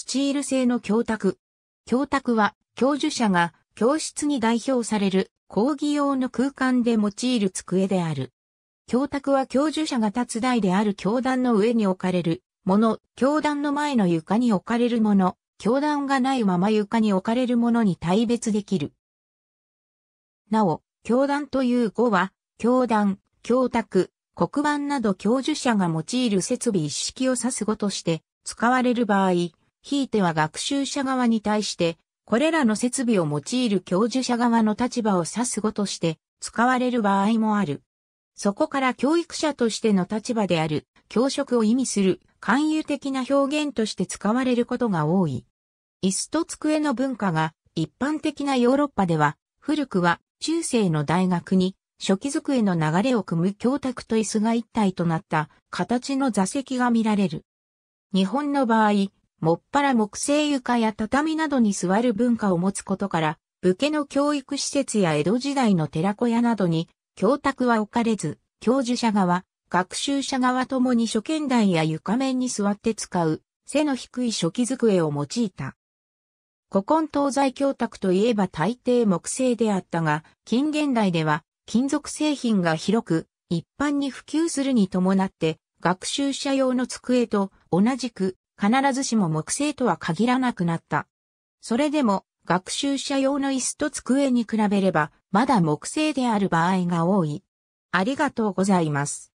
スチール製の教託。教託は、教授者が教室に代表される講義用の空間で用いる机である。教託は教授者が立つ台である教団の上に置かれるもの、教団の前の床に置かれるもの、教団がないまま床に置かれるものに対別できる。なお、教団という語は、教団、教託、黒板など教授者が用いる設備一式を指す語として使われる場合、ひいては学習者側に対して、これらの設備を用いる教授者側の立場を指す語として使われる場合もある。そこから教育者としての立場である教職を意味する勧誘的な表現として使われることが多い。椅子と机の文化が一般的なヨーロッパでは古くは中世の大学に初期机の流れを組む教卓と椅子が一体となった形の座席が見られる。日本の場合、もっぱら木製床や畳などに座る文化を持つことから、武家の教育施設や江戸時代の寺子屋などに、教託は置かれず、教授者側、学習者側ともに初見台や床面に座って使う、背の低い初期机を用いた。古今東西教託といえば大抵木製であったが、近現代では金属製品が広く一般に普及するに伴って学習者用の机と同じく必ずしも木製とは限らなくなった。それでも、学習者用の椅子と机に比べれば、まだ木製である場合が多い。ありがとうございます。